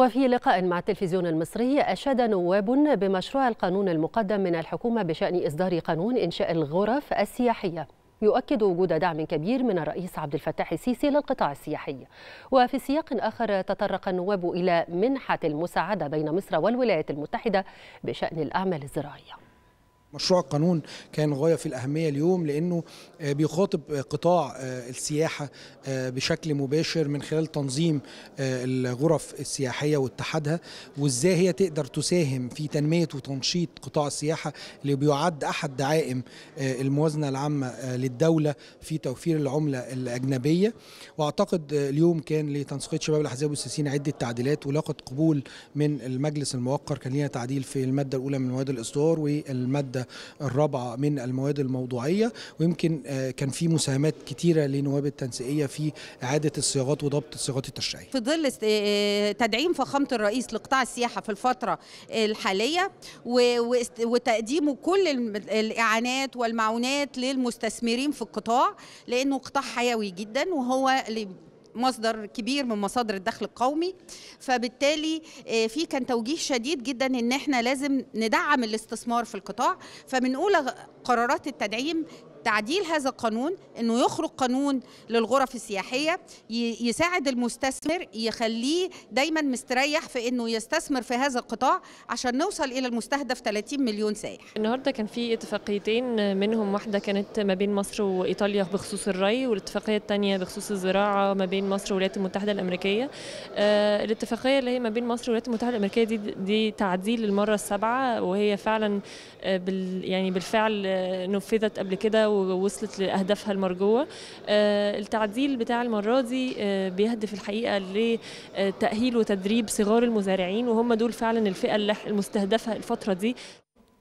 وفي لقاء مع التلفزيون المصري أشاد نواب بمشروع القانون المقدم من الحكومة بشأن إصدار قانون إنشاء الغرف السياحية يؤكد وجود دعم كبير من الرئيس عبد الفتاح السيسي للقطاع السياحي وفي سياق آخر تطرق النواب إلى منحة المساعدة بين مصر والولايات المتحدة بشأن الأعمال الزراعية مشروع القانون كان غايه في الاهميه اليوم لانه آه، بيخاطب آه، قطاع آه، السياحه بشكل مباشر من خلال تنظيم الغرف السياحيه واتحادها وازاي هي تقدر تساهم في تنميه وتنشيط قطاع السياحه اللي بيعد احد دعائم الموازنه العامه للدوله في توفير العمله الاجنبيه واعتقد اليوم كان لتنسيقيه شباب الاحزاب والسياسيين عده تعديلات ولقت قبول من المجلس الموقر كان لنا تعديل في الماده الاولى من مواد الاصدار والماده المادة الرابعة من المواد الموضوعية ويمكن آه، كان في مساهمات كتيرة لنواب التنسيقية في إعادة الصياغات وضبط الصياغات التشريعية في ظل آه، آه، تدعيم فخامة الرئيس لقطاع السياحة في الفترة الحالية وتقديمه كل الإعانات والمعونات للمستثمرين في القطاع لأنه قطاع حيوي جدا وهو اللي مصدر كبير من مصادر الدخل القومي فبالتالي آه، في كان توجيه شديد جدا ان احنا لازم ندعم الاستثمار في القطاع فمن اولى قرارات التدعيم تعديل هذا القانون انه يخرج قانون للغرف السياحيه يساعد المستثمر يخليه دايما مستريح في انه يستثمر في هذا القطاع عشان نوصل الى المستهدف 30 مليون سائح. النهارده كان في اتفاقيتين منهم واحده كانت ما بين مصر وايطاليا بخصوص الري والاتفاقيه الثانيه بخصوص الزراعه ما بين مصر والولايات المتحده الامريكيه. آه، الاتفاقيه اللي هي ما بين مصر والولايات المتحده الامريكيه دي دي تعديل للمره السابعه وهي فعلا آه، بال يعني بالفعل آه، نفذت قبل كده ووصلت لاهدافها المرجوه آه، التعديل بتاع المره دي آه، بيهدف الحقيقه لتاهيل وتدريب صغار المزارعين وهم دول فعلا الفئه المستهدفه الفتره دي